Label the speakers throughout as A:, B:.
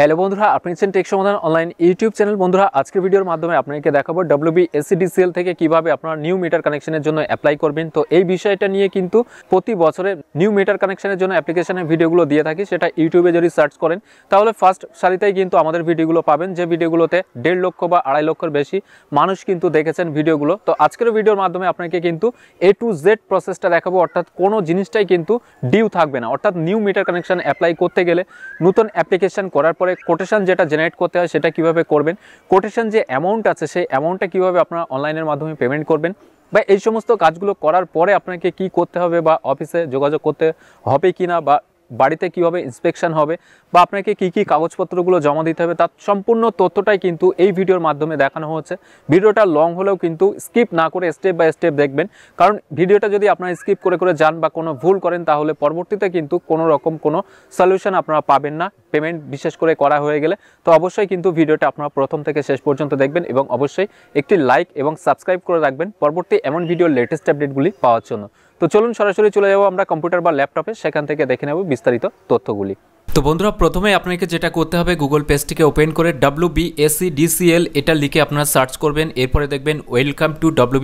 A: hello বন্ধুরা আপনি চেন টেক সমাধান অনলাইন ইউটিউব চ্যানেল বন্ধুরা আজকের ভিডিওর মাধ্যমে আপনাকে দেখাবো ডব্লিউবি এসিডিসিএল থেকে কিভাবে আপনারা নিউ মিটার কানেকশনের জন্য অ্যাপ্লাই করবেন তো এই বিষয়টা নিয়ে কিন্তু প্রতি বছরে নিউ মিটার কানেকশনের জন্য অ্যাপ্লিকেশনের ভিডিওগুলো দিয়ে থাকি সেটা ইউটিউবে যদি সার্চ করেন তাহলে ফার্স্ট সারিতেই কিন্তু আমাদের ভিডিওগুলো পাবেন যে ভিডিওগুলোতে দেড় লক্ষ বা আড়াই লক্ষের বেশি মানুষ কিন্তু দেখেছেন ভিডিওগুলো তো আজকের ভিডিওর মাধ্যমে আপনাকে কিন্তু এ টু জেড প্রসেসটা দেখাবো অর্থাৎ কোনো জিনিসটাই কিন্তু ডিউ থাকবে না অর্থাৎ নিউ মিটার কানেকশন অ্যাপ্লাই করতে গেলে নতুন অ্যাপ্লিকেশন করার পরে তারপরে কোটেশন যেটা জেনারেট করতে হয় সেটা কিভাবে করবেন কোটেশন যে অ্যামাউন্ট আছে সেই অ্যামাউন্টটা কীভাবে আপনারা অনলাইনের মাধ্যমে পেমেন্ট করবেন বা এই সমস্ত কাজগুলো করার পরে আপনাকে কি করতে হবে বা অফিসে যোগাযোগ করতে হবে কি না বা বাড়িতে কিভাবে ইন্সপেকশন হবে বা আপনাকে কি কি কাগজপত্রগুলো জমা দিতে হবে তার সম্পূর্ণ তথ্যটাই কিন্তু এই ভিডিওর মাধ্যমে দেখানো হচ্ছে ভিডিওটা লং হলেও কিন্তু স্কিপ না করে স্টেপ বাই স্টেপ দেখবেন কারণ ভিডিওটা যদি আপনারা স্কিপ করে করে যান বা কোনো ভুল করেন তাহলে পরবর্তীতে কিন্তু কোনো রকম কোনো সলিউশন আপনারা পাবেন না পেমেন্ট বিশেষ করে করা হয়ে গেলে তো অবশ্যই কিন্তু ভিডিওটা আপনারা প্রথম থেকে শেষ পর্যন্ত দেখবেন এবং অবশ্যই একটি লাইক এবং সাবস্ক্রাইব করে রাখবেন পরবর্তী এমন ভিডিওর লেটেস্ট আপডেটগুলি পাওয়ার জন্য তো চলুন সরাসরি চলে যাবো আমরা কম্পিউটার বা ল্যাপটপে সেখান থেকে দেখে নেব বিস্তারিত তথ্যগুলি তো বন্ধুরা প্রথমে আপনাকে যেটা করতে হবে গুগল পেজটিকে ওপেন করে ডাব্লু ডিসিএল এটা লিখে আপনারা সার্চ করবেন এরপরে দেখবেন ওয়েলকাম টু ডাব্লু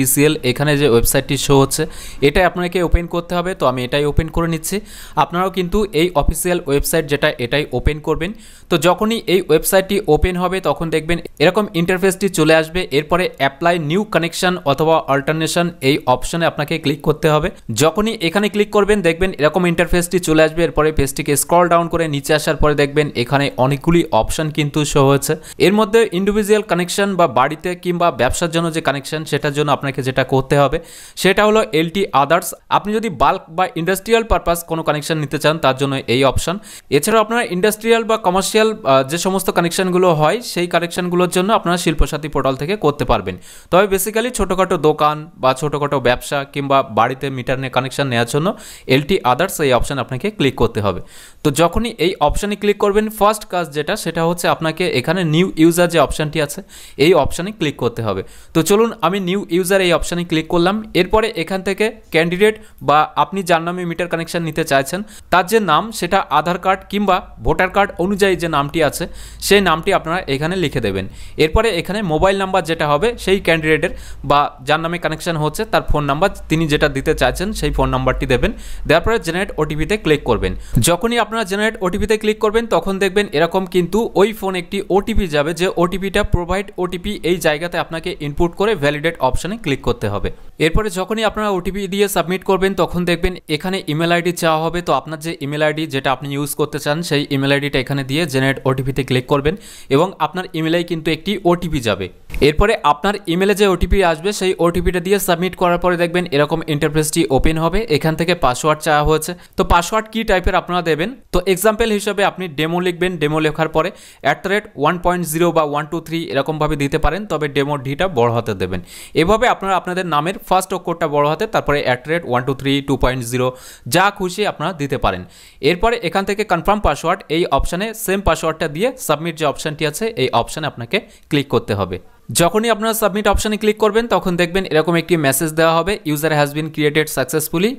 A: ডিসিএল এখানে যে ওয়েবসাইটটি শো হচ্ছে এটা আপনাকে ওপেন করতে হবে তো আমি এটাই ওপেন করে নিচ্ছি আপনারাও কিন্তু এই অফিসিয়াল ওয়েবসাইট যেটা এটাই ওপেন করবেন তো যখনই এই ওয়েবসাইটটি ওপেন হবে তখন দেখবেন এরকম ইন্টারফেসটি চলে আসবে এরপরে অ্যাপ্লাই নিউ কানেকশন অথবা অল্টারনেশন এই অপশনে আপনাকে ক্লিক করতে হবে যখনই এখানে ক্লিক করবেন দেখবেন এরকম ইন্টারফেসটি চলে আসবে এরপরে পেজটিকে স্ক্রল ডাউন করে নিচে আসার পরে দেখবেন এখানে অনেকগুলি অপশন কিন্তু শো হয়েছে এর মধ্যে ইন্ডিভিজুয়াল কানেকশন বা বাড়িতে কিংবা ব্যবসার জন্য যে কানেকশন সেটার জন্য আপনাকে যেটা করতে হবে সেটা হলো এলটি আদার্স আপনি যদি বাল্ক বা ইন্ডাস্ট্রিয়াল পারপাস কোনো কানেকশন নিতে চান তার জন্য এই অপশন এছাড়াও আপনারা ইন্ডাস্ট্রিয়াল বা কমার্শিয়াল যে সমস্ত কানেকশনগুলো হয় সেই কানেকশনগুলোর জন্য আপনারা শিল্পসাথী পোর্টাল থেকে করতে পারবেন তবে বেসিক্যালি ছোটোখাটো দোকান বা ছোটোখাটো ব্যবসা কিংবা বাড়িতে মিটার নিয়ে কানেকশন নেওয়ার জন্য এলটি আদার্স এই অপশন আপনাকে ক্লিক করতে হবে তো যখনই এই অপশানে ক্লিক করবেন ফার্স্ট কাজ যেটা সেটা হচ্ছে আপনাকে এখানে নিউ ইউজার যে অপশানটি আছে এই অপশানে ক্লিক করতে হবে তো চলুন আমি নিউ ইউজার এই অপশানে ক্লিক করলাম এরপরে এখান থেকে ক্যান্ডিডেট বা আপনি যার নামে মিটার কানেকশান নিতে চাইছেন তার যে নাম সেটা আধার কার্ড কিংবা ভোটার কার্ড অনুযায়ী যে নামটি আছে সেই নামটি আপনারা এখানে লিখে দেবেন এরপরে এখানে মোবাইল নাম্বার যেটা হবে সেই ক্যান্ডিডেটের বা যার নামে কানেকশান হচ্ছে তার ফোন নাম্বার তিনি যেটা দিতে চাইছেন সেই ফোন নাম্বারটি দেবেন দেওয়ার পরে জেনারেট ওটিপিতে ক্লিক করবেন যখনই আপনারা জেনারেট ওটিপিতে ক্লিক করবেন তখন দেখবেন এরকম কিন্তু ওই ফোন একটি ওটিপি যাবে যে ওটিপিটা প্রোভাইড ওটিপি এই জায়গাতে আপনাকে ইনপুট করে ভ্যালিডেট অপশানে ক্লিক করতে হবে এরপরে যখনই আপনারা ওটিপি দিয়ে সাবমিট করবেন তখন দেখবেন এখানে ইমেল আইডি চাওয়া হবে তো আপনার যে ইমেল আইডি যেটা আপনি ইউজ করতে চান সেই ইমেল আইডিটা এখানে দিয়ে জেনারেট ওটিপিতে ক্লিক করবেন এবং আপনার ইমেলেই কিন্তু একটি ওটিপি যাবে এরপরে আপনার ইমেলে যে ওটিপি আসবে সেই ওটিপিটা দিয়ে সাবমিট করার পরে দেখবেন এরকম ইন্টারফেসটি ওপেন হবে এখান থেকে পাসওয়ার্ড চাওয়া হয়েছে তো পাসওয়ার্ড কি টাইপের আপনারা দেবেন তো এক্সাম্পল হিসাবে আপনি ডেমো লিখবেন ডেমো লেখার পরে at the rate one point zero বা ওয়ান টু থ্রি এরকমভাবে দিতে পারেন তবে ডেমো ডিটা বড় হাতে দেবেন এভাবে আপনারা আপনাদের নামের ফার্স্ট অক্ষরটা বড় হাতে তারপরে at the rate one two three two point zero যা খুশি আপনারা দিতে পারেন এরপরে এখান থেকে কনফার্ম পাসওয়ার্ড এই অপশানে সেম পাসওয়ার্ডটা দিয়ে সাবমিট যে অপশানটি আছে এই অপশানে আপনাকে ক্লিক করতে হবে যখনই আপনারা সাবমিট অপশানে ক্লিক করবেন তখন দেখবেন এরকম একটি মেসেজ দেওয়া হবে user has been created successfully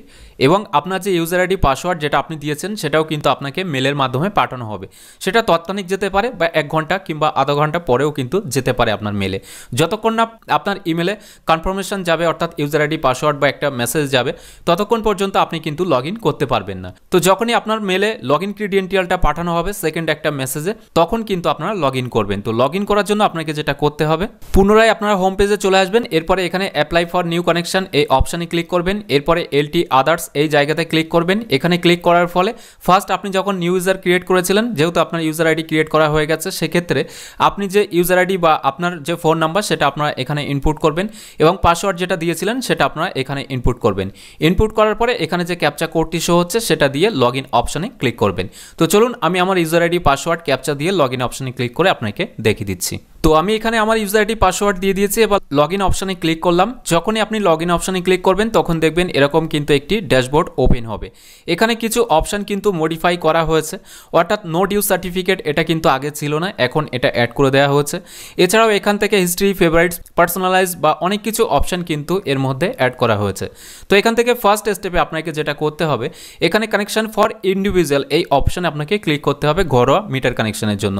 A: এবং আপনার যে ইউজার আইডি পাসওয়ার্ড যেটা আপনি দিয়েছেন সেটাও কিন্তু আপনাকে মেলের মাধ্যমে পাঠানো হবে সেটা তৎক্ষণিক যেতে পারে বা এক ঘন্টা কিংবা আধা ঘন্টা পরেও কিন্তু যেতে পারে আপনার মেলে যতক্ষণ না আপনার ইমেলে কনফার্মেশন যাবে অর্থাৎ ইউজার আইডি পাসওয়ার্ড বা একটা মেসেজ যাবে ততক্ষণ পর্যন্ত আপনি কিন্তু লগ করতে পারবেন না তো যখনই আপনার মেলে লগ ইন ক্রিডেন্টিয়ালটা পাঠানো হবে সেকেন্ড একটা মেসেজে তখন কিন্তু আপনারা লগ করবেন তো লগ করার জন্য আপনাকে যেটা করতে হবে পুনরায় আপনারা হোম পেজে চলে আসবেন এরপরে এখানে অ্যাপ্লাই ফর নিউ কানেকশন এই অপশানে ক্লিক করবেন এরপরে এলটি আদার্স এই জায়গাতে ক্লিক করবেন এখানে ক্লিক করার ফলে ফার্স্ট আপনি যখন নিউ ইউজার ক্রিয়েট করেছিলেন যেহেতু আপনার ইউজার আইডি ক্রিয়েট করা হয়ে গেছে সেক্ষেত্রে আপনি যে ইউজার আইডি বা আপনার যে ফোন নাম্বার সেটা আপনারা এখানে ইনপুট করবেন এবং পাসওয়ার্ড যেটা দিয়েছিলেন সেটা আপনারা এখানে ইনপুট করবেন ইনপুট করার পরে এখানে যে ক্যাপচা কোডটি শো হচ্ছে সেটা দিয়ে লগ ইন অপশানে ক্লিক করবেন তো চলুন আমি আমার ইউজার আইডি পাসওয়ার্ড ক্যাপচা দিয়ে লগ ইন অপশানে ক্লিক করে আপনাকে দেখিয়ে দিচ্ছি তো আমি এখানে আমার ইউজার আইডি পাসওয়ার্ড দিয়ে দিয়েছি এবার লগ ইন অপশানে ক্লিক করলাম যখনই আপনি লগ ইন অপশানে ক্লিক করবেন তখন দেখবেন এরকম কিন্তু একটি ড্যাশবোর্ড ওপেন হবে এখানে কিছু অপশান কিন্তু মডিফাই করা হয়েছে অর্থাৎ নো ডিউ সার্টিফিকেট এটা কিন্তু আগে ছিল না এখন এটা অ্যাড করে দেওয়া হয়েছে এছাড়াও এখান থেকে হিস্ট্রি ফেভারিটস পার্সোনালাইজ বা অনেক কিছু অপশান কিন্তু এর মধ্যে অ্যাড করা হয়েছে তো এখান থেকে ফার্স্ট স্টেপে আপনাকে যেটা করতে হবে এখানে কানেকশন ফর ইন্ডিভিজুয়াল এই অপশানে আপনাকে ক্লিক করতে হবে ঘরোয়া মিটার কানেকশনের জন্য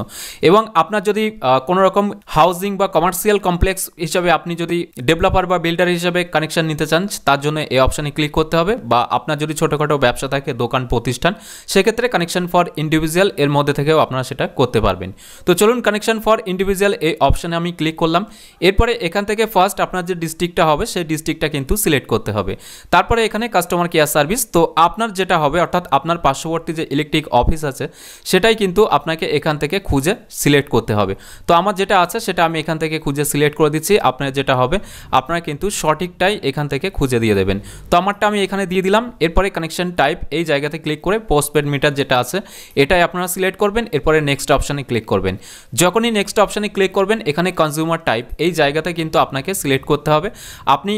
A: এবং আপনার যদি কোনোরকম হাউজিং বা কমার্শিয়াল কমপ্লেক্স হিসাবে আপনি যদি ডেভেলপার বা বিল্ডার হিসাবে কানেকশন নিতে চান তার জন্য এই অপশানে ক্লিক করতে হবে বা আপনার যদি ছোটোখাটো ব্যবসা থাকে দোকান প্রতিষ্ঠান সেক্ষেত্রে কানেকশন ফর ইন্ডিভিজুয়াল এর মধ্যে থেকেও আপনারা সেটা করতে পারবেন তো চলুন কানেকশন ফর ইন্ডিভিজুয়াল এই অপশানে আমি ক্লিক করলাম এরপরে এখান থেকে ফার্স্ট আপনার যে ডিস্ট্রিক্টটা হবে সেই ডিস্ট্রিক্টটা কিন্তু সিলেক্ট করতে হবে তারপরে এখানে কাস্টমার কেয়ার সার্ভিস তো আপনার যেটা হবে অর্থাৎ আপনার পার্শ্ববর্তী যে ইলেকট্রিক অফিস আছে সেটাই কিন্তু আপনাকে এখান থেকে খুঁজে সিলেক্ট করতে হবে তো আমার যেটা আছে সেটা আমি এখান থেকে খুঁজে সিলেক্ট করে দিচ্ছি আপনার যেটা হবে আপনারা কিন্তু সঠিকটাই এখান থেকে খুঁজে দিয়ে দেবেন তো আমারটা আমি এখানে দিয়ে দিলাম এরপরে কানেকশন টাইপ এই জায়গাতে ক্লিক করে পোস্টপেড মিটার যেটা আছে এটাই আপনারা সিলেক্ট করবেন এরপরে নেক্সট অপশানে ক্লিক করবেন যখনই নেক্সট অপশানে ক্লিক করবেন এখানে কনজিউমার টাইপ এই জায়গাতে কিন্তু আপনাকে সিলেক্ট করতে হবে আপনি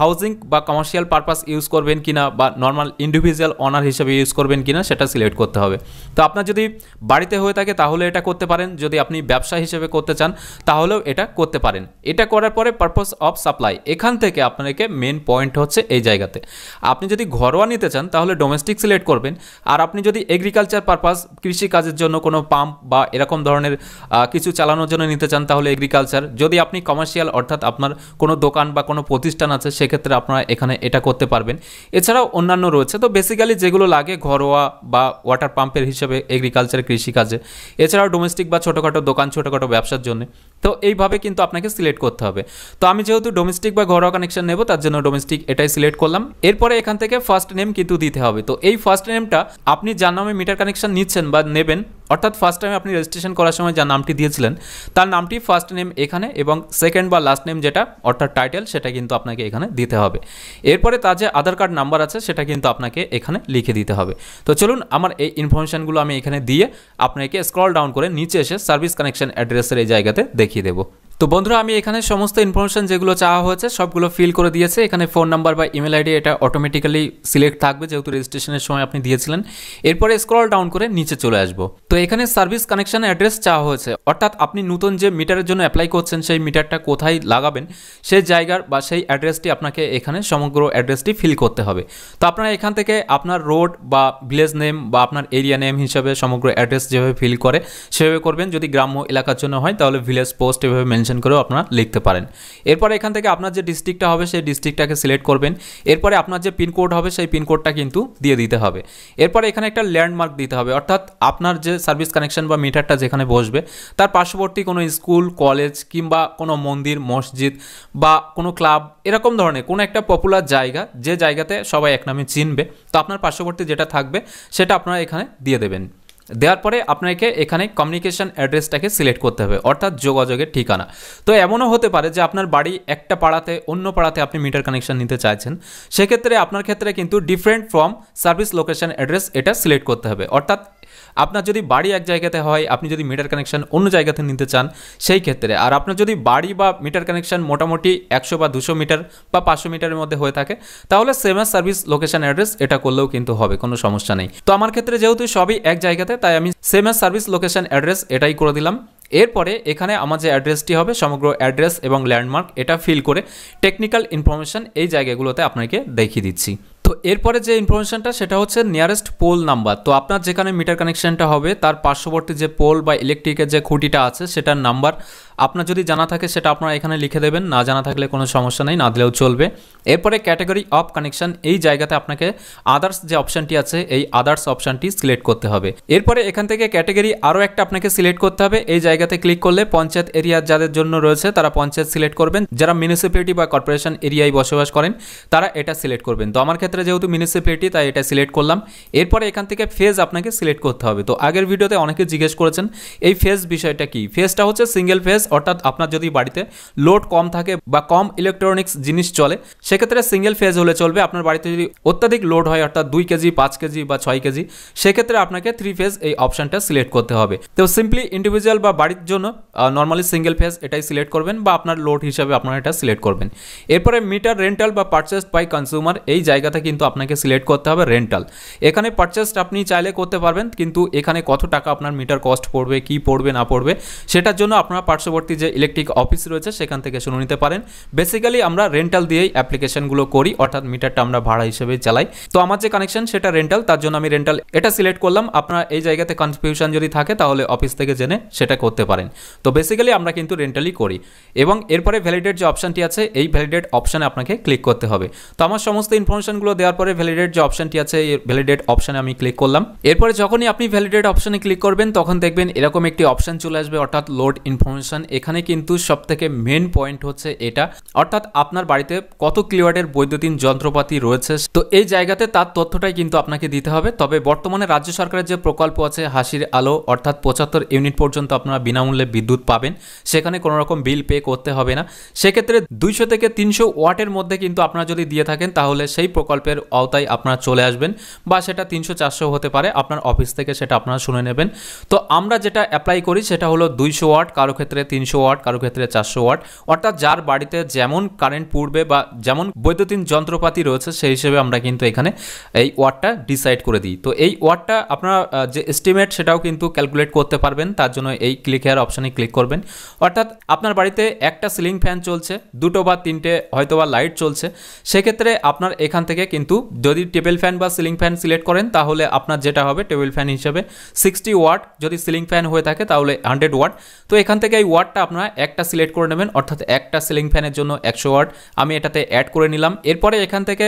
A: হাউজিং বা কমার্শিয়াল পারপাস ইউজ করবেন কিনা বা নর্মাল ইন্ডিভিজুয়াল অনার হিসেবে ইউজ করবেন কিনা সেটা সিলেক্ট করতে হবে তো আপনার যদি বাড়িতে হয়ে থাকে তাহলে এটা করতে পারেন যদি আপনি ব্যবসা হিসেবে করতে চান তাহলেও এটা করতে পারেন এটা করার পরে পারপাস অফ সাপ্লাই এখান থেকে আপনাকে মেন পয়েন্ট হচ্ছে এই জায়গাতে আপনি যদি ঘরোয়া নিতে চান তাহলে ডোমেস্টিক সিলেক্ট করবেন আর আপনি যদি এগ্রিকালচার পারপাস কৃষিকাজের জন্য কোনো পাম্প বা এরকম ধরনের কিছু চালানোর জন্য নিতে চান তাহলে এগ্রিকালচার যদি আপনি কমার্শিয়াল অর্থাৎ আপনার কোনো দোকান বা কোনো প্রতিষ্ঠান আছে সেক্ষেত্রে আপনারা এখানে এটা করতে পারবেন এছাড়াও অন্যান্য রয়েছে তো বেসিক্যালি যেগুলো লাগে ঘরোয়া বা ওয়াটার পাম্পের হিসেবে এগ্রিকালচার কৃষিকাজে এছাড়াও ডোমেস্টিক বা ছোটোখাটো দোকান ছোটোখাটো ব্যবসার জন্য তো এইভাবে কিন্তু আপনাকে সিলেক্ট করতে হবে তো আমি যেহেতু ডোমেস্টিক বা ঘরোয়া কানেকশন নেব তার জন্য ডোমেস্টিক এটাই সিলেক্ট করলাম এরপর এখান থেকে ফার্স্ট নেম কিন্তু দিতে হবে তো এই ফার্স্ট নেমটা আপনি যে নামে মিটার কানেকশন নিচ্ছেন বা নেবেন অর্থাৎ ফার্স্ট টাইম আপনি রেজিস্ট্রেশন করার সময় যা নামটি দিয়েছিলেন তার নামটি ফার্স্ট নেম এখানে এবং সেকেন্ড বা লাস্ট নেম যেটা অর্থাৎ টাইটেল সেটা কিন্তু আপনাকে এখানে দিতে হবে এরপরে তার যে আধার কার্ড নাম্বার আছে সেটা কিন্তু আপনাকে এখানে লিখে দিতে হবে তো চলুন আমার এই ইনফরমেশানগুলো আমি এখানে দিয়ে আপনাকে স্ক্রল ডাউন করে নিচে এসে সার্ভিস কানেকশন অ্যাড্রেসের এই জায়গাতে দেখিয়ে দেবো তো বন্ধুরা আমি এখানে সমস্ত ইনফরমেশান যেগুলো চাওয়া হয়েছে সবগুলো ফিল করে দিয়েছে এখানে ফোন নাম্বার বা ইমেল আইডি এটা অটোমেটিক্যালি সিলেক্ট থাকবে যেহেতু রেজিস্ট্রেশনের সময় আপনি দিয়েছিলেন এরপরে স্ক্রল ডাউন করে নিচে চলে আসবো তো এখানে সার্ভিস কানেকশান অ্যাড্রেস চাওয়া হয়েছে অর্থাৎ আপনি নতুন যে মিটারের জন্য অ্যাপ্লাই করছেন সেই মিটারটা কোথায় লাগাবেন সেই জায়গার বা সেই অ্যাড্রেসটি আপনাকে এখানে সমগ্র অ্যাড্রেসটি ফিল করতে হবে তো আপনারা এখান থেকে আপনার রোড বা ভিলেজ নেম বা আপনার এরিয়া নেম হিসাবে সমগ্র অ্যাড্রেস যেভাবে ফিল করে সেভাবে করবেন যদি গ্রাম্য এলাকার জন্য হয় তাহলে ভিলেজ পোস্ট এভাবে মেনশন মেনশন করেও আপনারা লিখতে পারেন এরপরে এখান থেকে আপনার যে ডিস্ট্রিক্টটা হবে সেই ডিস্ট্রিক্টটাকে সিলেক্ট করবেন এরপরে আপনার যে পিনকোড হবে সেই পিনকোডটা কিন্তু দিয়ে দিতে হবে এরপরে এখানে একটা ল্যান্ডমার্ক দিতে হবে অর্থাৎ আপনার যে সার্ভিস কানেকশন বা মিটারটা যেখানে বসবে তার পার্শ্ববর্তী কোনো স্কুল কলেজ কিংবা কোনো মন্দির মসজিদ বা কোনো ক্লাব এরকম ধরনের কোনো একটা পপুলার জায়গা যে জায়গাতে সবাই এক নামে চিনবে তো আপনার পার্শ্ববর্তী যেটা থাকবে সেটা আপনারা এখানে দিয়ে দেবেন দেওয়ার পরে আপনাকে এখানে কমিউনিকেশান অ্যাড্রেসটাকে সিলেক্ট করতে হবে অর্থাৎ যোগাযোগের ঠিকানা তো এমনও হতে পারে যে আপনার বাড়ি একটা পাড়াতে অন্য পাড়াতে আপনি মিটার কানেকশান নিতে চাইছেন সেক্ষেত্রে আপনার ক্ষেত্রে কিন্তু different from service location address এটা সিলেক্ট করতে হবে অর্থাৎ আপনার যদি বাড়ি এক জায়গাতে হয় আপনি যদি মিটার কানেকশান অন্য জায়গাতে নিতে চান সেই ক্ষেত্রে আর আপনার যদি বাড়ি বা মিটার কানেকশান মোটামুটি একশো বা দুশো মিটার বা পাঁচশো মিটারের মধ্যে হয়ে থাকে তাহলে সেমের সার্ভিস লোকেশান অ্যাড্রেস এটা করলেও কিন্তু হবে কোনো সমস্যা নেই তো আমার ক্ষেত্রে যেহেতু সবই এক জায়গাতে তাই আমি সেমের সার্ভিস লোকেশান অ্যাড্রেস এটাই করে দিলাম এরপরে এখানে আমার যে অ্যাড্রেসটি হবে সমগ্র অ্যাড্রেস এবং ল্যান্ডমার্ক এটা ফিল করে টেকনিক্যাল ইনফরমেশান এই জায়গাগুলোতে আপনাকে দেখিয়ে দিচ্ছি তো এরপরে যে ইনফরমেশানটা সেটা হচ্ছে নিয়ারেস্ট পোল নাম্বার তো আপনার যেখানে মিটার কানেকশানটা হবে তার পার্শ্ববর্তী যে পোল বা ইলেকট্রিকের যে খুঁটিটা আছে সেটার নাম্বার আপনার যদি জানা থাকে সেটা আপনারা এখানে লিখে দেবেন না জানা থাকলে কোনো সমস্যা নেই না দিলেও চলবে এরপরে ক্যাটাগরি অফ কানেকশান এই জায়গাতে আপনাকে আদার্স যে অপশানটি আছে এই আদার্স অপশানটি সিলেক্ট করতে হবে এরপরে এখান থেকে ক্যাটাগরি আরও একটা আপনাকে সিলেক্ট করতে হবে এই জায়গাতে ক্লিক করলে পঞ্চায়েত এরিয়ার যাদের জন্য রয়েছে তারা পঞ্চায়েত সিলেক্ট করবেন যারা মিউনিসিপ্যালিটি বা কর্পোরেশন এরিয়ায় বসবাস করেন তারা এটা সিলেক্ট করবেন তো আমার ক্ষেত্রে যেহেতু মিউনিসিপ্যালিটি তাই এটা সিলেক্ট করলাম এরপর এখান থেকে ফেজ আপনাকে সিলেক্ট করতে হবে তো আগের ভিডিওতে অনেকে জিজ্ঞেস করেছেন এই ফেজ বিষয়টা কি ফেজটা হচ্ছে সিঙ্গেল ফেজ অর্থাৎ আপনারা যদি বাড়িতে লোড কম থাকে বা কম ইলেকট্রনিক্স জিনিস চলে সেক্ষেত্রে সিঙ্গেল ফেজ হলে চলবে আপনার বাড়িতে যদি অত্যাধিক লোড হয় অর্থাৎ 2 কেজি 5 কেজি বা 6 কেজি সেক্ষেত্রে আপনাকে থ্রি ফেজ এই অপশনটা সিলেক্ট করতে হবে তো सिंपली ইন্ডিভিজুয়াল বা বাড়ির জন্য নরমালি সিঙ্গেল ফেজ এটাই সিলেক্ট করবেন বা আপনার লোড हिसाबে আপনারা এটা সিলেক্ট করবেন এরপর মিটার রেন্টাল বা পারচেজড বাই কনজিউমার এই জায়গাটা কিন্তু আপনাকে সিলেক্ট করতে হবে রেন্টাল এখানে পারচেস আপনি চাইলে করতে পারবেন কিন্তু এখানে কত টাকা আপনার মিটার কস্ট পড়বে কি পড়বে না পড়বে সেটার জন্য আপনার পার্শ্ববর্তী যে ইলেকট্রিক অফিস রয়েছে সেখান থেকে শুনে নিতে পারেন বেসিক্যালি আমরা রেন্টাল দিয়েই অ্যাপ্লিকেশনগুলো করি অর্থাৎ মিটারটা আমরা ভাড়া হিসেবে চালাই তো আমার যে কানেকশন সেটা রেন্টাল তার জন্য আমি রেন্টাল এটা সিলেক্ট করলাম আপনার এই জায়গাতে কনফিউশন যদি থাকে তাহলে অফিস থেকে জেনে সেটা করতে পারেন তো বেসিক্যালি আমরা কিন্তু রেন্টালই করি এবং এরপরে ভ্যালিডেট যে অপশানটি আছে এই ভ্যালিডেট অপশানে আপনাকে ক্লিক করতে হবে তো আমার সমস্ত ইনফরমেশনগুলো দেওয়ার পরে ভ্যালিডেট যে অপশনটি আছে এই ভ্যালিডেট অপশানে আমি ক্লিক করলাম এরপরে যখনই আপনি ভ্যালিডেট অপশানে ক্লিক করবেন তখন দেখবেন এরকম একটি অপশান চলে আসবে অর্থাৎ লোড ইনফরমেশান এখানে কিন্তু সবথেকে মেন পয়েন্ট হচ্ছে এটা অর্থাৎ আপনার বাড়িতে কত কিলোওয়াটের বৈদ্যুতিন যন্ত্রপাতি রয়েছে তো এই জায়গাতে তার তথ্যটাই কিন্তু আপনাকে দিতে হবে তবে বর্তমানে রাজ্য সরকারের যে প্রকল্প আছে হাসির আলো অর্থাৎ পঁচাত্তর ইউনিট পর্যন্ত আপনারা বিনামূল্যে বিদ্যুৎ পাবেন সেখানে কোনো রকম বিল পে করতে হবে না সেক্ষেত্রে দুইশো থেকে তিনশো ওয়াটের মধ্যে কিন্তু আপনারা যদি দিয়ে থাকেন তাহলে সেই প্রকল্প প্রকল্পের আওতায় আপনারা চলে আসবেন বা সেটা তিনশো চারশো হতে পারে আপনার অফিস থেকে সেটা আপনারা শুনে নেবেন তো আমরা যেটা অ্যাপ্লাই করি সেটা হলো দুইশো ওয়াট কারো ক্ষেত্রে তিনশো ওয়াট কারো ক্ষেত্রে চারশো ওয়াট অর্থাৎ যার বাড়িতে যেমন কারেন্ট পূর্বে বা যেমন বৈদ্যুতিন যন্ত্রপাতি রয়েছে সেই হিসেবে আমরা কিন্তু এখানে এই ওয়াটটা ডিসাইড করে দিই তো এই ওয়াটটা আপনারা যে এস্টিমেট সেটাও কিন্তু ক্যালকুলেট করতে পারবেন তার জন্য এই ক্লিক হেয়ার অপশানে ক্লিক করবেন অর্থাৎ আপনার বাড়িতে একটা সিলিং ফ্যান চলছে দুটো বা তিনটে হয়তো বা লাইট চলছে সেক্ষেত্রে আপনার এখান থেকে কিন্তু যদি টেবিল ফ্যান বা সিলিং ফ্যান সিলেক্ট করেন তাহলে আপনার যেটা হবে টেবিল ফ্যান হিসেবে সিক্সটি ওয়াট যদি সিলিং ফ্যান হয়ে থাকে তাহলে হান্ড্রেড ওয়াট তো এখান থেকে এই ওয়াটটা আপনারা একটা সিলেক্ট করে নেবেন অর্থাৎ একটা সিলিং ফ্যানের জন্য একশো ওয়াট আমি এটাতে অ্যাড করে নিলাম এরপরে এখান থেকে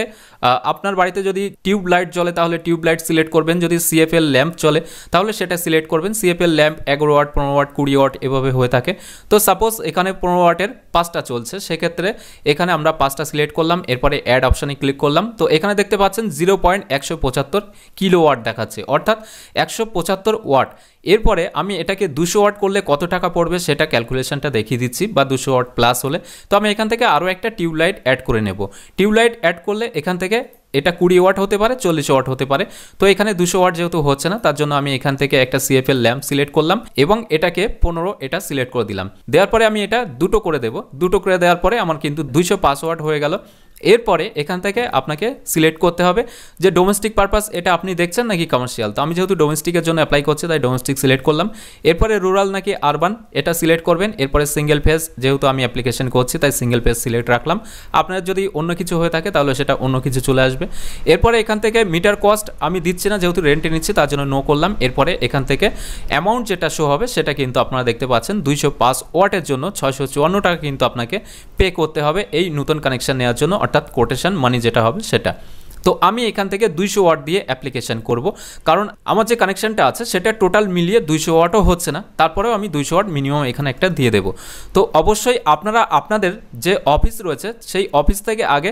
A: আপনার বাড়িতে যদি টিউব লাইট জ্বলে তাহলে টিউব লাইট সিলেক্ট করবেন যদি সিএফএল ল্যাম্প চলে তাহলে সেটা সিলেক্ট করবেন সিএফএল ল্যাম্প এগারো ওয়াট পনেরো ওয়াট কুড়ি ওয়াট এভাবে হয়ে থাকে তো সাপোজ এখানে পনেরো ওয়াটের পাঁচটা চলছে সেক্ষেত্রে এখানে আমরা পাঁচটা সিলেক্ট করলাম এরপরে অ্যাড অপশানে ক্লিক করলাম তো এখানে দেখতে পাচ্ছেন জিরো পয়েন্ট একশো পঁচাত্তর কিলো ওয়াট দেখাচ্ছে অর্থাৎ একশো পঁচাত্তর ওয়াট এরপরে আমি এটাকে দুশো ওয়াট করলে কত টাকা পড়বে সেটা ক্যালকুলেশনটা দেখিয়ে দিচ্ছি বা দুশো ওয়াট প্লাস হলে তো আমি এখান থেকে আরও একটা টিউবলাইট অ্যাড করে নেব টিউবলাইট অ্যাড করলে এখান থেকে এটা কুড়ি ওয়াট হতে পারে চল্লিশ ওয়াট হতে পারে তো এখানে দুশো ওয়াট যেহেতু হচ্ছে না তার জন্য আমি এখান থেকে একটা সিএফএল ল্যাম্প সিলেক্ট করলাম এবং এটাকে পনেরো এটা সিলেক্ট করে দিলাম দেওয়ার পরে আমি এটা দুটো করে দেব দুটো করে দেওয়ার পরে আমার কিন্তু দুশো পাঁচ ওয়াট হয়ে গেল এরপরে এখান থেকে আপনাকে সিলেক্ট করতে হবে যে ডোমেস্টিক পারপাস এটা আপনি দেখছেন নাকি কমার্শিয়াল তো আমি যেহেতু ডোমেস্টিকের জন্য অ্যাপ্লাই করছি তাই ডোমেস্টিক সিলেক্ট করলাম এরপরে রুরাল নাকি আরবান এটা সিলেক্ট করবেন এরপরে সিঙ্গেল ফেজ যেহেতু আমি অ্যাপ্লিকেশন করছি তাই সিঙ্গেল ফেজ সিলেক্ট রাখলাম আপনার যদি অন্য কিছু হয়ে থাকে তাহলে সেটা অন্য কিছু চলে আসবে এরপরে এখান থেকে মিটার কস্ট আমি দিচ্ছি না যেহেতু রেন্টে নিচ্ছি তার জন্য নো করলাম এরপরে এখান থেকে অ্যামাউন্ট যেটা শো হবে সেটা কিন্তু আপনারা দেখতে পাচ্ছেন দুইশো পাঁচ ওয়াটের জন্য ছয়শো চুয়ান্ন টাকা কিন্তু আপনাকে পে করতে হবে এই নতুন কানেকশান নেওয়ার জন্য অর্থাৎ কোটেশন মানি যেটা হবে সেটা তো আমি এখান থেকে দুইশো ওয়াট দিয়ে অ্যাপ্লিকেশান করব কারণ আমার যে কানেকশানটা আছে সেটা টোটাল মিলিয়ে দুইশো ওয়াটও হচ্ছে না তারপরেও আমি দুইশো ওয়াট মিনিমাম এখানে একটা দিয়ে দেব তো অবশ্যই আপনারা আপনাদের যে অফিস রয়েছে সেই অফিস থেকে আগে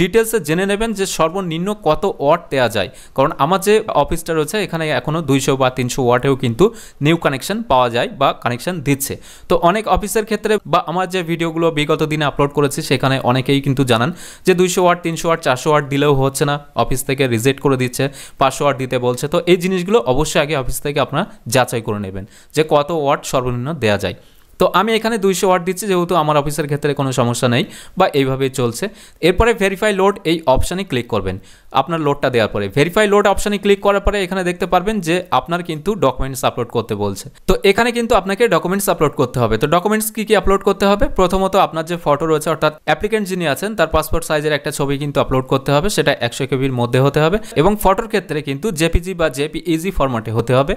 A: ডিটেলসে জেনে নেবেন যে সর্বনিম্ন কত ওয়াট দেওয়া যায় কারণ আমার যে অফিসটা রয়েছে এখানে এখনও দুইশো বা তিনশো ওয়াটেও কিন্তু নিউ কানেকশান পাওয়া যায় বা কানেকশান দিচ্ছে তো অনেক অফিসের ক্ষেত্রে বা আমার যে ভিডিওগুলো বিগত দিনে আপলোড করেছি সেখানে অনেকেই কিন্তু জানান যে দুইশো ওয়াট তিনশো ওয়াট চারশো ওয়াট দিলেও হচ্ছে না না অফিস থেকে রিজেক্ট করে দিচ্ছে পাসওয়ার্ড দিতে বলছে তো এই জিনিসগুলো অবশ্যই আগে অফিস থেকে আপনারা যাচাই করে নেবেন যে কত ওয়ার্ড সর্বনিম্ন দেওয়া যায় তো আমি এখানে দুইশো ওয়ার্ড দিচ্ছি যেহেতু আমার অফিসের ক্ষেত্রে কোনো সমস্যা নেই বা এইভাবেই চলছে এরপরে ভেরিফাই লোড এই অপশানে ক্লিক করবেন আপনার লোডটা দেওয়ার পরে ভেরিফাই লোড অপশানে ক্লিক করার পরে এখানে দেখতে পারবেন যে আপনার কিন্তু ডকুমেন্টস আপলোড করতে বলছে তো এখানে কিন্তু আপনাকে ডকুমেন্টস আপলোড করতে হবে তো ডকুমেন্টস কি কি আপলোড করতে হবে প্রথমত আপনার যে ফটো রয়েছে অর্থাৎ অ্যাপ্লিকেন্ট যিনি আছেন তার পাসপোর্ট সাইজের একটা ছবি কিন্তু আপলোড করতে হবে সেটা একশো কেবির মধ্যে হতে হবে এবং ফটোর ক্ষেত্রে কিন্তু জেপিজি বা জেপি ইজি ফরম্যাটে হতে হবে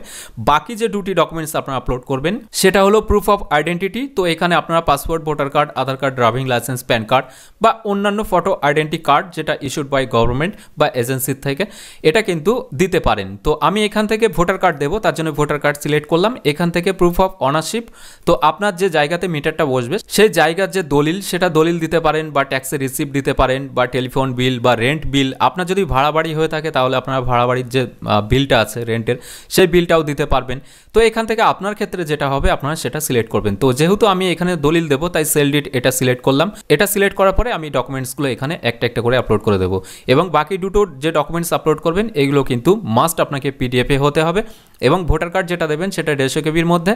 A: বাকি যে দুটি ডকুমেন্টস আপনারা আপলোড করবেন সেটা হলো প্রুফ অফ আইডেন্টিটি তো এখানে আপনারা passport voter card Aadhaar card driving licence PAN card বা অন্যান্য ফটো আইডেন্টি কার্ড যেটা ইস্যুড বাই গভর্নমেন্ট বা এজেন্সির থেকে এটা কিন্তু দিতে পারেন তো আমি এখান থেকে ভোটার কার্ড দেবো তার জন্য ভোটার কার্ড সিলেক্ট করলাম এখান থেকে প্রুফ অফ অনারশিপ তো আপনার যে জায়গাতে মিটারটা বসবে সেই জায়গার যে দলিল সেটা দলিল দিতে পারেন বা ট্যাক্সের রিসিপ্ট দিতে পারেন বা টেলিফোন বিল বা রেন্ট বিল আপনার যদি ভাড়া বাড়ি হয়ে থাকে তাহলে আপনার ভাড়া বাড়ির যে বিলটা আছে রেন্টের সেই বিলটাও দিতে পারবেন তো এখান থেকে আপনার ক্ষেত্রে যেটা হবে আপনারা সেটা সিলেক্ট করবেন তো যেহেতু আমি এখানে দলিল দেবো তাই সেল ডিট এটা সিলেক্ট করলাম এটা সিলেক্ট করার পরে আমি ডকুমেন্টসগুলো এখানে একটা একটা করে আপলোড করে দেবো এবং বাকি দুটো যে ডকুমেন্টস আপলোড করবেন এগুলো কিন্তু মাস্ট আপনাকে পিডিএফে হতে হবে এবং ভোটার কার্ড যেটা দেবেন সেটা দেড়শো কেবির মধ্যে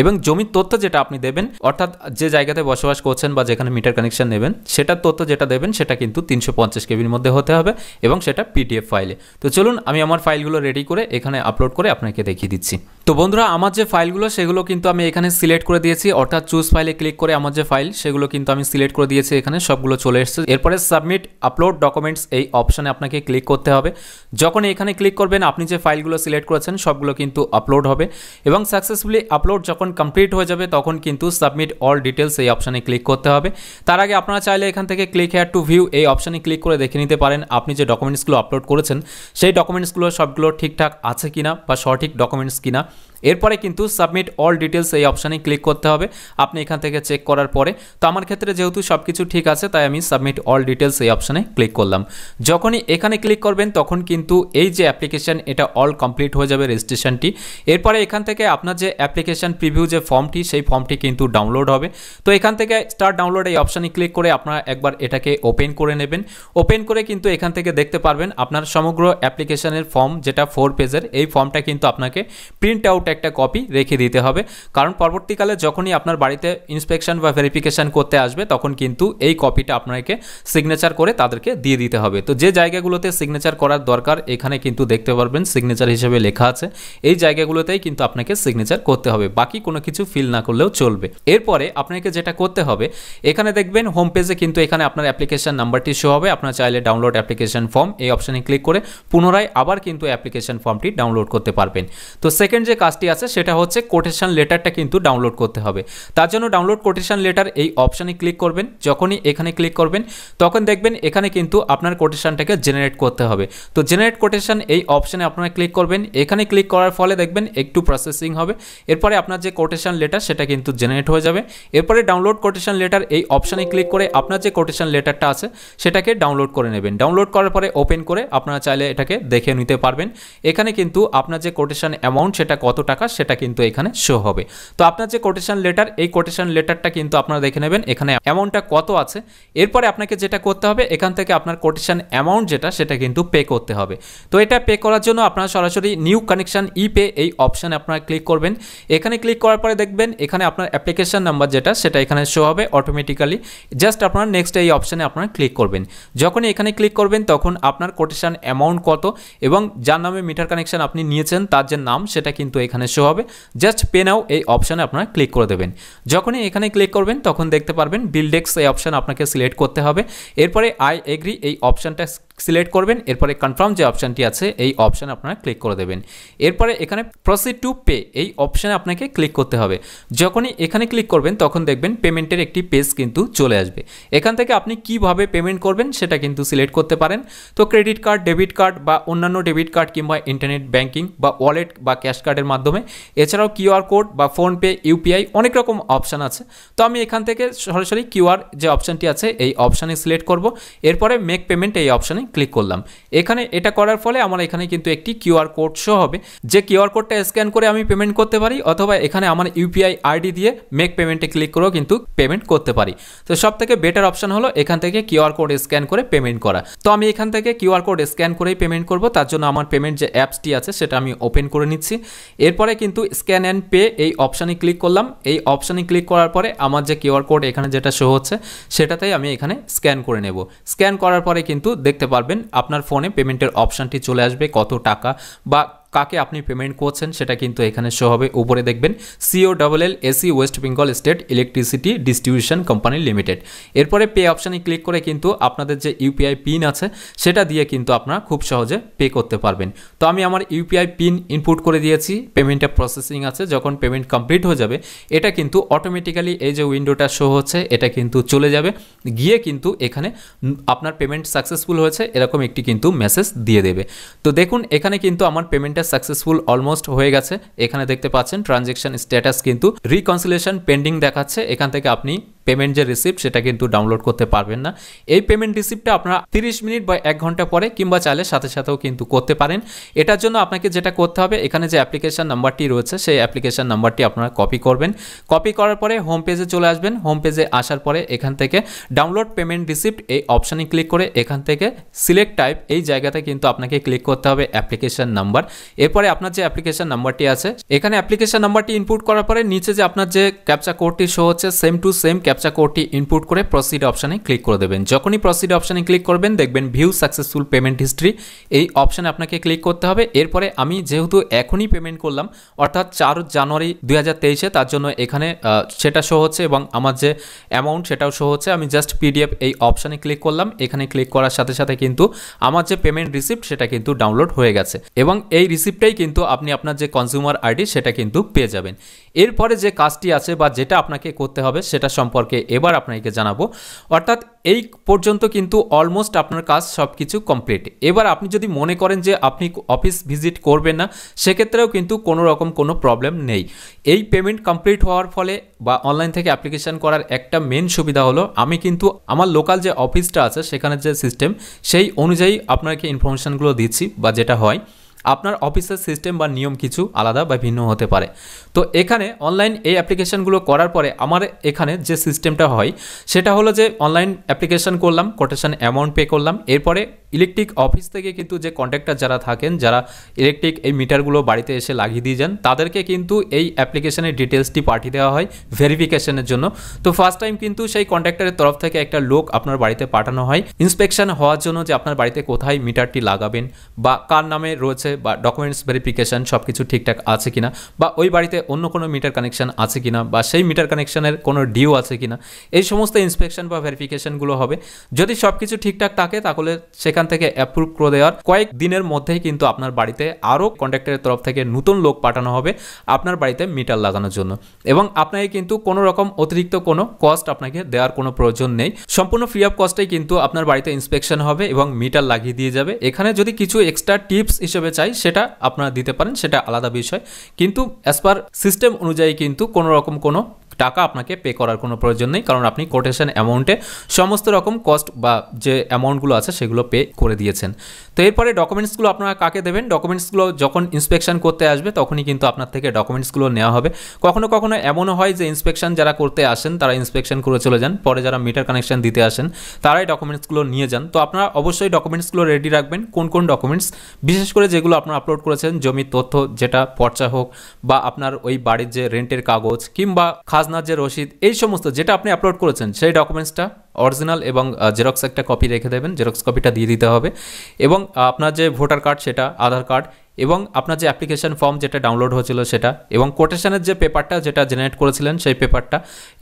A: এবং জমির তথ্য যেটা আপনি দেবেন অর্থাৎ যে জায়গাতে বসবাস করছেন বা যেখানে মিটার কানেকশন নেবেন সেটার তথ্য যেটা দেবেন সেটা কিন্তু তিনশো পঞ্চাশ কেবির মধ্যে হতে হবে এবং সেটা পিডিএফ ফাইলে তো চলুন আমি আমার ফাইলগুলো রেডি করে এখানে আপলোড করে আপনাকে দেখিয়ে দিচ্ছি তো বন্ধুরা আমার যে ফাইলগুলো সেগুলো কিন্তু আমি এখানে সিলেক্ট করে দিয়েছি অর্থাৎ চুজ ফাইলে ক্লিক করে আমার যে ফাইল সেগুলো কিন্তু আমি সিলেক্ট করে দিয়েছি এখানে সবগুলো চলে এসেছে এরপরে সাবমিট আপলোড ডকুমেন্টস এই অপশানে আপনাকে ক্লিক করতে হবে যখন এখানে ক্লিক করবেন আপনি যে ফাইলগুলো সিলেক্ট করেছেন সবগুলো কিন্তু কিন্তু আপলোড হবে এবং সাকসেসফুলি আপলোড যখন কমপ্লিট হয়ে যাবে তখন কিন্তু সাবমিট অল ডিটেলস এই অপশানে ক্লিক করতে হবে তার আগে আপনারা চাইলে এখান থেকে ক্লিক হেয়ার টু ভিউ এই অপশানে ক্লিক করে দেখে নিতে পারেন আপনি যে ডকুমেন্টসগুলো আপলোড করেছেন সেই ডকুমেন্টসগুলো সবগুলো ঠিকঠাক আছে কিনা বা সঠিক ডকুমেন্টস কিনা এরপরে কিন্তু সাবমিট অল ডিটেলস এই অপশানে ক্লিক করতে হবে আপনি এখান থেকে চেক করার পরে তো আমার ক্ষেত্রে যেহেতু সব কিছু ঠিক আছে তাই আমি সাবমিট অল ডিটেলস এই অপশানে ক্লিক করলাম যখনই এখানে ক্লিক করবেন তখন কিন্তু এই যে অ্যাপ্লিকেশান এটা অল কমপ্লিট হয়ে যাবে রেজিস্ট্রেশনটি এরপরে এখান থেকে আপনার যে অ্যাপ্লিকেশান প্রিভিউ যে ফর্মটি সেই ফর্মটি কিন্তু ডাউনলোড হবে তো এখান থেকে স্টার ডাউনলোড এই অপশানে ক্লিক করে আপনারা একবার এটাকে ওপেন করে নেবেন ওপেন করে কিন্তু এখান থেকে দেখতে পারবেন আপনার সমগ্র অ্যাপ্লিকেশানের ফর্ম যেটা ফোর পেজের এই ফর্মটা কিন্তু আপনাকে প্রিন্ট আউট একটা কপি রেখে দিতে হবে কারণ পরবর্তীকালে যখনই আপনার বাড়িতে ইন্সপেকশন বা ভেরিফিকেশান করতে আসবে তখন কিন্তু এই কপিটা আপনাকে সিগনেচার করে তাদেরকে দিয়ে দিতে হবে তো যে জায়গাগুলোতে সিগনেচার করার দরকার এখানে কিন্তু দেখতে পারবেন সিগনেচার হিসেবে লেখা আছে এই জায়গাগুলোতেই কিন্তু আপনাকে সিগনেচার করতে হবে বাকি কোনো কিছু ফিল না করলেও চলবে এরপরে আপনাকে যেটা করতে হবে এখানে দেখবেন হোম পেজে কিন্তু এখানে আপনার অ্যাপ্লিকেশন নাম্বারটি শো হবে আপনার চাইলে ডাউনলোড অ্যাপ্লিকেশন ফর্ম এই অপশানে ক্লিক করে পুনরায় আবার কিন্তু অ্যাপ্লিকেশন ফর্মটি ডাউনলোড করতে পারবেন তো সেকেন্ড যে কাজ কাজটি আছে সেটা হচ্ছে কোটেশন লেটারটা কিন্তু ডাউনলোড করতে হবে তার জন্য ডাউনলোড কোটেশন লেটার এই অপশানে ক্লিক করবেন যখনই এখানে ক্লিক করবেন তখন দেখবেন এখানে কিন্তু আপনার কোটেশনটাকে জেনারেট করতে হবে তো জেনারেট কোটেশন এই অপশানে আপনারা ক্লিক করবেন এখানে ক্লিক করার ফলে দেখবেন একটু প্রসেসিং হবে এরপরে আপনার যে কোটেশান লেটার সেটা কিন্তু জেনারেট হয়ে যাবে এরপরে ডাউনলোড কোটেশন লেটার এই অপশানে ক্লিক করে আপনার যে কোটেশান লেটারটা আছে সেটাকে ডাউনলোড করে নেবেন ডাউনলোড করার পরে ওপেন করে আপনারা চাইলে এটাকে দেখে নিতে পারবেন এখানে কিন্তু আপনার যে কোটেশান অ্যামাউন্ট সেটা কত টাকা সেটা কিন্তু এখানে শো হবে তো আপনার যে কোটেশন লেটার এই কোটেশন লেটারটা কিন্তু আপনারা দেখে নেবেন এখানে অ্যামাউন্টটা কত আছে এরপরে আপনাকে যেটা করতে হবে এখান থেকে আপনার কোটেশন অ্যামাউন্ট যেটা সেটা কিন্তু পে করতে হবে তো এটা পে করার জন্য আপনারা সরাসরি নিউ কানেকশান ই পে এই অপশানে আপনারা ক্লিক করবেন এখানে ক্লিক করার পরে দেখবেন এখানে আপনার অ্যাপ্লিকেশান নাম্বার যেটা সেটা এখানে শো হবে অটোমেটিক্যালি জাস্ট আপনারা নেক্সট এই অপশানে আপনারা ক্লিক করবেন যখনই এখানে ক্লিক করবেন তখন আপনার কোটেশান অ্যামাউন্ট কত এবং যার নামে মিটার কানেকশান আপনি নিয়েছেন তার যে নাম সেটা কিন্তু এখানে এখানে শো হবে জাস্ট পে নাও এই অপশানে আপনারা ক্লিক করে দেবেন যখনই এখানে ক্লিক করবেন তখন দেখতে পারবেন বিল্ডেক্স এই অপশান আপনাকে সিলেক্ট করতে হবে এরপরে আই এগ্রি এই অপশানটা সিলেক্ট করবেন এরপরে কনফার্ম যে অপশানটি আছে এই অপশানে আপনারা ক্লিক করে দেবেন এরপরে এখানে প্রসিড টু পে এই অপশানে আপনাকে ক্লিক করতে হবে যখনই এখানে ক্লিক করবেন তখন দেখবেন পেমেন্টের একটি পেজ কিন্তু চলে আসবে এখান থেকে আপনি কিভাবে পেমেন্ট করবেন সেটা কিন্তু সিলেক্ট করতে পারেন তো ক্রেডিট কার্ড ডেবিট কার্ড বা অন্যান্য ডেবিট কার্ড কিংবা ইন্টারনেট ব্যাংকিং বা ওয়ালেট বা ক্যাশ কার্ডের মাধ্যমে এছাড়াও কিউআর কোড বা ফোনপে ইউপিআই অনেক রকম অপশান আছে তো আমি এখান থেকে সরাসরি কিউআর যে অপশানটি আছে এই অপশানে সিলেক্ট করব এরপরে মেক পেমেন্ট এই অপশানে ক্লিক করলাম এখানে এটা করার ফলে আমার এখানে কিন্তু একটি কিউআর কোড শো হবে যে কিউআর কোডটা স্ক্যান করে আমি পেমেন্ট করতে পারি অথবা এখানে আমার ইউপিআই আইডি দিয়ে মেক পেমেন্টে ক্লিক করেও কিন্তু পেমেন্ট করতে পারি তো সব থেকে বেটার অপশান হলো এখান থেকে কিউআর কোড স্ক্যান করে পেমেন্ট করা তো আমি এখান থেকে কিউআর কোড স্ক্যান করেই পেমেন্ট করব তার জন্য আমার পেমেন্ট যে অ্যাপসটি আছে সেটা আমি ওপেন করে নিচ্ছি এরপরে কিন্তু স্ক্যান অ্যান্ড পে এই অপশানে ক্লিক করলাম এই অপশানে ক্লিক করার পরে আমার যে কিউআর কোড এখানে যেটা শো হচ্ছে সেটাতেই আমি এখানে স্ক্যান করে নেব স্ক্যান করার পরে কিন্তু দেখতে পারবো পারবেন আপনার ফোনে পেমেন্টের অপশানটি চলে আসবে কত টাকা বা কাকে আপনি পেমেন্ট করছেন সেটা কিন্তু এখানে শো হবে উপরে দেখবেন সিও ডাবল এল এসি West Bengal state electricity distribution company limited এরপরে পে অপশানে ক্লিক করে কিন্তু আপনাদের যে ইউপিআই পিন আছে সেটা দিয়ে কিন্তু আপনারা খুব সহজে পে করতে পারবেন তো আমি আমার ইউপিআই পিন ইনপুট করে দিয়েছি পেমেন্টটা প্রসেসিং আছে যখন পেমেন্ট কমপ্লিট হয়ে যাবে এটা কিন্তু অটোমেটিক্যালি এই যে উইন্ডোটা শো হচ্ছে এটা কিন্তু চলে যাবে গিয়ে কিন্তু এখানে আপনার পেমেন্ট সাকসেসফুল হয়েছে এরকম একটি কিন্তু মেসেজ দিয়ে দেবে তো দেখুন এখানে কিন্তু আমার পেমেন্টটা পেমেন্টটা সাকসেসফুল অলমোস্ট হয়ে গেছে এখানে দেখতে পাচ্ছেন ট্রানজেকশন স্ট্যাটাস কিন্তু রিকনসিলেশন পেন্ডিং দেখাচ্ছে এখান থেকে আপনি পেমেন্ট যে রিসিপ্ট সেটা কিন্তু ডাউনলোড করতে পারবেন না এই পেমেন্ট রিসিপ্টটা আপনারা তিরিশ মিনিট বা এক ঘন্টা পরে কিংবা চাইলে সাথে সাথেও কিন্তু করতে পারেন এটার জন্য আপনাকে যেটা করতে হবে এখানে যে অ্যাপ্লিকেশান নাম্বারটি রয়েছে সেই অ্যাপ্লিকেশান নাম্বারটি আপনারা কপি করবেন কপি করার পরে হোম পেজে চলে আসবেন হোম পেজে আসার পরে এখান থেকে ডাউনলোড পেমেন্ট রিসিপ্ট এই অপশানে ক্লিক করে এখান থেকে সিলেক্ট টাইপ এই জায়গাতে কিন্তু আপনাকে ক্লিক করতে হবে অ্যাপ্লিকেশান নাম্বার এরপরে আপনার যে অ্যাপ্লিকেশান নাম্বারটি আছে এখানে অ্যাপ্লিকেশান নাম্বারটি ইনপুট করার পরে নিচে যে আপনার যে ক্যাপচা কোডটি শো হচ্ছে সেম টু সেম ক্যাপচা কোডটি ইনপুট করে প্রসিড অপশানে ক্লিক করে দেবেন যখনই প্রসিড অপশানে ক্লিক করবেন দেখবেন ভিউ সাকসেসফুল পেমেন্ট হিস্ট্রি এই অপশানে আপনাকে ক্লিক করতে হবে এরপরে আমি যেহেতু এখনই পেমেন্ট করলাম অর্থাৎ চার জানুয়ারি দুই তার জন্য এখানে সেটা শো হচ্ছে এবং আমার যে অ্যামাউন্ট সেটাও শো হচ্ছে আমি জাস্ট পিডিএফ এই অপশানে ক্লিক করলাম এখানে ক্লিক করার সাথে সাথে কিন্তু আমার যে পেমেন্ট রিসিপ্ট সেটা কিন্তু ডাউনলোড হয়ে গেছে এবং এই রিসিপ্টটাই কিন্তু আপনি আপনার যে কনজিউমার আইডি সেটা কিন্তু পেয়ে যাবেন এরপরে যে কাজটি আছে বা যেটা আপনাকে করতে হবে সেটা সম্পর্কে এবার আপনাকে জানাবো অর্থাৎ এই পর্যন্ত কিন্তু অলমোস্ট আপনার কাজ সব কিছু কমপ্লিট এবার আপনি যদি মনে করেন যে আপনি অফিস ভিজিট করবেন না সেক্ষেত্রেও কিন্তু কোনো রকম কোনো প্রবলেম নেই এই পেমেন্ট কমপ্লিট হওয়ার ফলে বা অনলাইন থেকে অ্যাপ্লিকেশান করার একটা মেন সুবিধা হলো আমি কিন্তু আমার লোকাল যে অফিসটা আছে সেখানে যে সিস্টেম সেই অনুযায়ী আপনাকে ইনফরমেশানগুলো দিচ্ছি বা যেটা হয় আপনার অফিসের সিস্টেম বা নিয়ম কিছু আলাদা বা ভিন্ন হতে পারে তো এখানে অনলাইন এই অ্যাপ্লিকেশানগুলো করার পরে আমার এখানে যে সিস্টেমটা হয় সেটা হলো যে অনলাইন অ্যাপ্লিকেশান করলাম কোটেশান অ্যামাউন্ট পে করলাম এরপরে ইলেকট্রিক অফিস থেকে কিন্তু যে কন্ট্যাক্টার যারা থাকেন যারা ইলেকট্রিক এই মিটারগুলো বাড়িতে এসে লাগিয়ে দিয়ে যান তাদেরকে কিন্তু এই অ্যাপ্লিকেশনের ডিটেলসটি পাঠিয়ে দেওয়া হয় ভেরিফিকেশনের জন্য তো ফার্স্ট টাইম কিন্তু সেই কন্ট্যাক্টারের তরফ থেকে একটা লোক আপনার বাড়িতে পাঠানো হয় ইন্সপেকশান হওয়ার জন্য যে আপনার বাড়িতে কোথায় মিটারটি লাগাবেন বা কার নামে রয়েছে বা ডকুমেন্টস ভেরিফিকেশান সব কিছু ঠিকঠাক আছে কিনা বা ওই বাড়িতে অন্য কোনো মিটার কানেকশান আছে কিনা বা সেই মিটার কানেকশানের কোনো ডিও আছে কিনা এই সমস্ত ইন্সপেকশন বা ভেরিফিকেশনগুলো হবে যদি সব কিছু ঠিকঠাক থাকে তাহলে সেখান থেকে অ্যাপ্রুভ করে দেওয়ার কয়েক দিনের মধ্যেই কিন্তু আপনার বাড়িতে আরও কন্ট্রাক্টারের তরফ থেকে নতুন লোক পাঠানো হবে আপনার বাড়িতে মিটার লাগানোর জন্য এবং আপনাকে কিন্তু কোনো রকম অতিরিক্ত কোনো কস্ট আপনাকে দেওয়ার কোনো প্রয়োজন নেই সম্পূর্ণ ফ্রি অফ কস্টেই কিন্তু আপনার বাড়িতে ইন্সপেকশন হবে এবং মিটার লাগিয়ে দিয়ে যাবে এখানে যদি কিছু এক্সট্রা টিপস হিসেবে চাই সেটা আপনারা দিতে পারেন সেটা আলাদা বিষয় কিন্তু অ্যাজ পার সিস্টেম অনুযায়ী কিন্তু কোনো রকম কোনো টাকা আপনাকে পে করার কোনো প্রয়োজন নেই কারণ আপনি কোটেশন অ্যামাউন্টে সমস্ত রকম কস্ট বা যে অ্যামাউন্টগুলো আছে সেগুলো পে করে দিয়েছেন তো এরপরে ডকুমেন্টসগুলো আপনারা কাকে দেবেন ডকুমেন্টসগুলো যখন ইন্সপেকশন করতে আসবে তখনই কিন্তু আপনার থেকে ডকুমেন্টসগুলো নেওয়া হবে কখনো কখনো এমনও হয় যে ইন্সপেকশন যারা করতে আসেন তারা ইন্সপেকশন করে চলে যান পরে যারা মিটার কানেকশন দিতে আসেন তারাই ডকুমেন্টসগুলো নিয়ে যান তো আপনারা অবশ্যই ডকুমেন্টসগুলো রেডি রাখবেন কোন কোন ডকুমেন্টস বিশেষ করে যেগুলো আপনারা আপলোড করেছেন জমির তথ্য যেটা পর্চা হোক বা আপনার ওই বাড়ির যে রেন্টের কাগজ কিংবা খাস আজনাজের রশিদ এই সমস্ত যেটা আপনি আপলোড করেছেন সেই ডকুমেন্টসটা অরিজিনাল এবং জেরক্স একটা কপি রেখে দেবেন জেরক্স কপিটা দিয়ে দিতে হবে এবং আপনার যে ভোটার কার্ড সেটা আধার কার্ড এবং আপনার যে অ্যাপ্লিকেশন ফর্ম যেটা ডাউনলোড হয়েছিল সেটা এবং কোটেশানের যে পেপারটা যেটা জেনারেট করেছিলেন সেই পেপারটা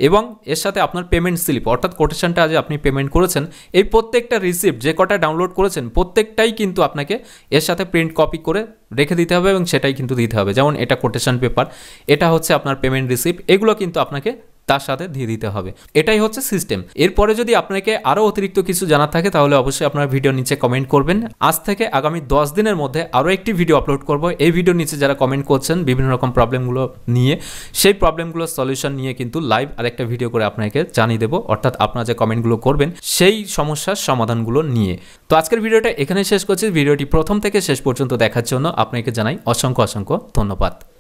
A: এবং এর সাথে আপনার পেমেন্ট স্লিপ অর্থাৎ কোটেশানটা যে আপনি পেমেন্ট করেছেন এই প্রত্যেকটা রিসিপ্ট যে কটা ডাউনলোড করেছেন প্রত্যেকটাই কিন্তু আপনাকে এর সাথে প্রিন্ট কপি করে রেখে দিতে হবে এবং সেটাই কিন্তু দিতে হবে যেমন এটা কোটেশান পেপার এটা হচ্ছে আপনার পেমেন্ট রিসিপ্ট এগুলো কিন্তু আপনাকে তার সাথে দিয়ে দিতে হবে এটাই হচ্ছে সিস্টেম এরপরে যদি আপনাকে আরও অতিরিক্ত কিছু জানার থাকে তাহলে অবশ্যই আপনার ভিডিও নিচে কমেন্ট করবেন আজ থেকে আগামী দশ দিনের মধ্যে আরও একটি ভিডিও আপলোড করব এই ভিডিও নিচে যারা কমেন্ট করছেন বিভিন্ন রকম প্রবলেমগুলো নিয়ে সেই প্রবলেমগুলোর সলিউশন নিয়ে কিন্তু লাইভ আরেকটা ভিডিও করে আপনাকে জানিয়ে দেবো অর্থাৎ আপনারা যে কমেন্টগুলো করবেন সেই সমস্যার সমাধানগুলো নিয়ে তো আজকের ভিডিওটা এখানে শেষ করছি ভিডিওটি প্রথম থেকে শেষ পর্যন্ত দেখার জন্য আপনাকে জানাই অসংখ্য অসংখ্য ধন্যবাদ